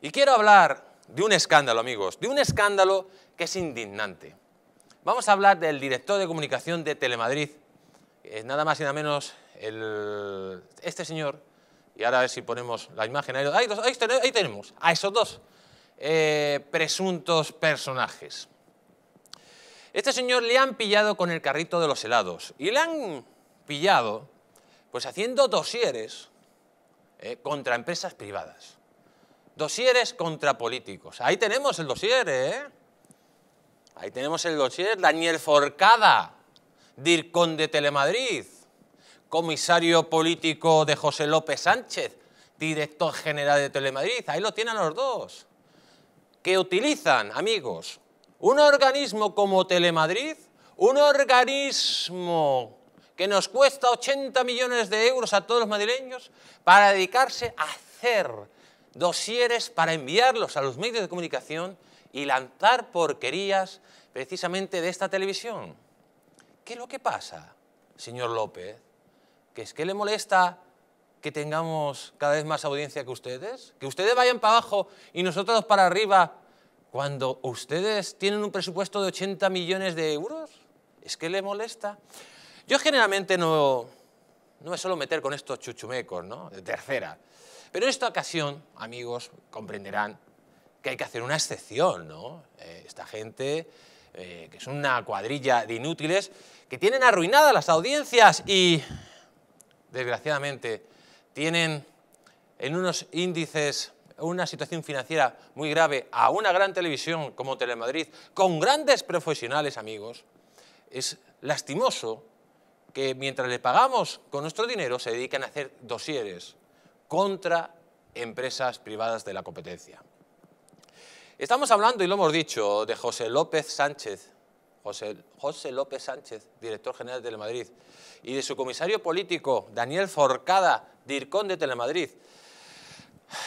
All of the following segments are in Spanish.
Y quiero hablar de un escándalo, amigos, de un escándalo que es indignante. Vamos a hablar del director de comunicación de Telemadrid, es eh, nada más y nada menos este señor, y ahora a ver si ponemos la imagen, ahí, ahí, tenemos, a esos dos eh, presuntos personajes. Este señor le han pillado con el carrito de los helados, y le han pillado pues haciendo dosieres eh, contra empresas privadas. Dosieres políticos. Ahí tenemos el dosier, ¿eh? Ahí tenemos el dosier. Daniel Forcada, dircón de Telemadrid, comisario político de José López Sánchez, director general de Telemadrid. Ahí lo tienen los dos. Que utilizan, amigos, un organismo como Telemadrid, un organismo que nos cuesta 80 millones de euros a todos los madrileños para dedicarse a hacer dosieres para enviarlos a los medios de comunicación y lanzar porquerías precisamente de esta televisión. ¿Qué es lo que pasa, señor López? ¿Que es que le molesta que tengamos cada vez más audiencia que ustedes? ¿Que ustedes vayan para abajo y nosotros para arriba cuando ustedes tienen un presupuesto de 80 millones de euros? ¿Es que le molesta? Yo generalmente no, no me suelo meter con estos chuchumecos, ¿no? De tercera. Pero en esta ocasión, amigos, comprenderán que hay que hacer una excepción, ¿no? Eh, esta gente, eh, que es una cuadrilla de inútiles, que tienen arruinadas las audiencias y, desgraciadamente, tienen en unos índices una situación financiera muy grave a una gran televisión como Telemadrid, con grandes profesionales, amigos, es lastimoso que mientras le pagamos con nuestro dinero se dediquen a hacer dosieres contra empresas privadas de la competencia. Estamos hablando, y lo hemos dicho, de José López Sánchez, José, José López Sánchez, director general de Telemadrid, y de su comisario político, Daniel Forcada, dircón de Telemadrid.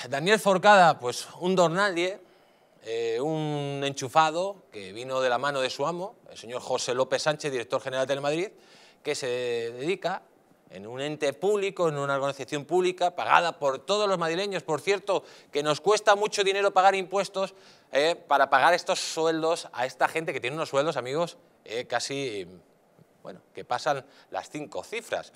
Daniel Forcada, pues un dornadie, eh, un enchufado que vino de la mano de su amo, el señor José López Sánchez, director general de Telemadrid, que se dedica en un ente público, en una organización pública, pagada por todos los madrileños, por cierto, que nos cuesta mucho dinero pagar impuestos eh, para pagar estos sueldos a esta gente que tiene unos sueldos, amigos, eh, casi, bueno, que pasan las cinco cifras.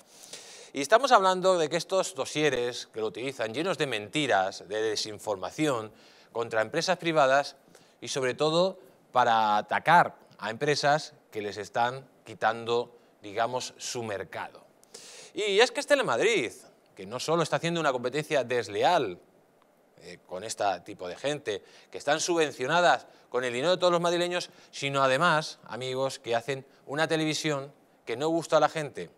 Y estamos hablando de que estos dosieres que lo utilizan, llenos de mentiras, de desinformación, contra empresas privadas y sobre todo para atacar a empresas que les están quitando, digamos, su mercado. Y es que es Madrid que no solo está haciendo una competencia desleal eh, con este tipo de gente, que están subvencionadas con el dinero de todos los madrileños, sino además, amigos, que hacen una televisión que no gusta a la gente.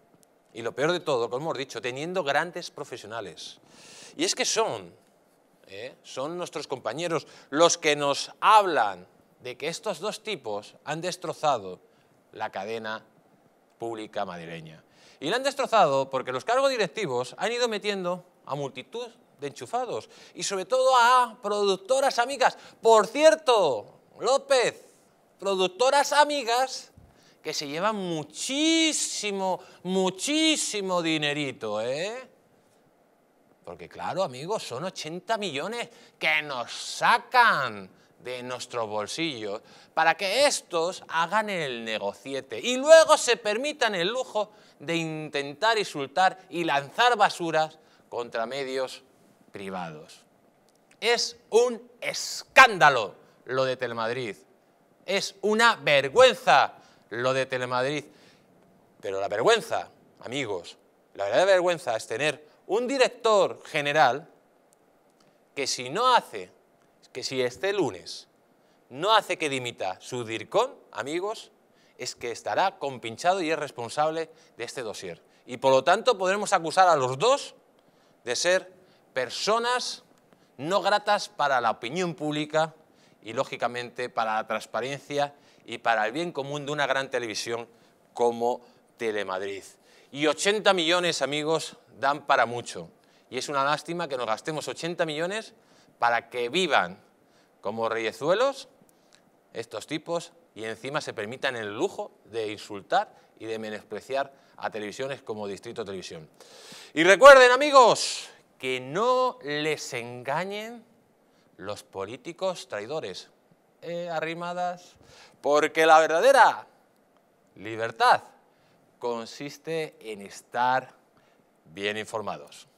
Y lo peor de todo, como hemos dicho, teniendo grandes profesionales. Y es que son, eh, son nuestros compañeros los que nos hablan de que estos dos tipos han destrozado la cadena pública madrileña. Y la han destrozado porque los cargos directivos han ido metiendo a multitud de enchufados y sobre todo a productoras amigas. Por cierto, López, productoras amigas que se llevan muchísimo, muchísimo dinerito, ¿eh? Porque claro, amigos, son 80 millones que nos sacan de nuestros bolsillos para que estos hagan el negociete y luego se permitan el lujo de intentar insultar y lanzar basuras contra medios privados. Es un escándalo lo de Telemadrid, es una vergüenza lo de Telemadrid, pero la vergüenza, amigos, la verdadera vergüenza es tener un director general que si no hace que si este lunes no hace que dimita su DIRCON, amigos, es que estará compinchado y es responsable de este dossier. Y por lo tanto podremos acusar a los dos de ser personas no gratas para la opinión pública y lógicamente para la transparencia y para el bien común de una gran televisión como Telemadrid. Y 80 millones, amigos, dan para mucho. Y es una lástima que nos gastemos 80 millones para que vivan como reyezuelos, estos tipos, y encima se permitan el lujo de insultar y de menospreciar a televisiones como Distrito Televisión. Y recuerden, amigos, que no les engañen los políticos traidores. Eh, arrimadas, porque la verdadera libertad consiste en estar bien informados.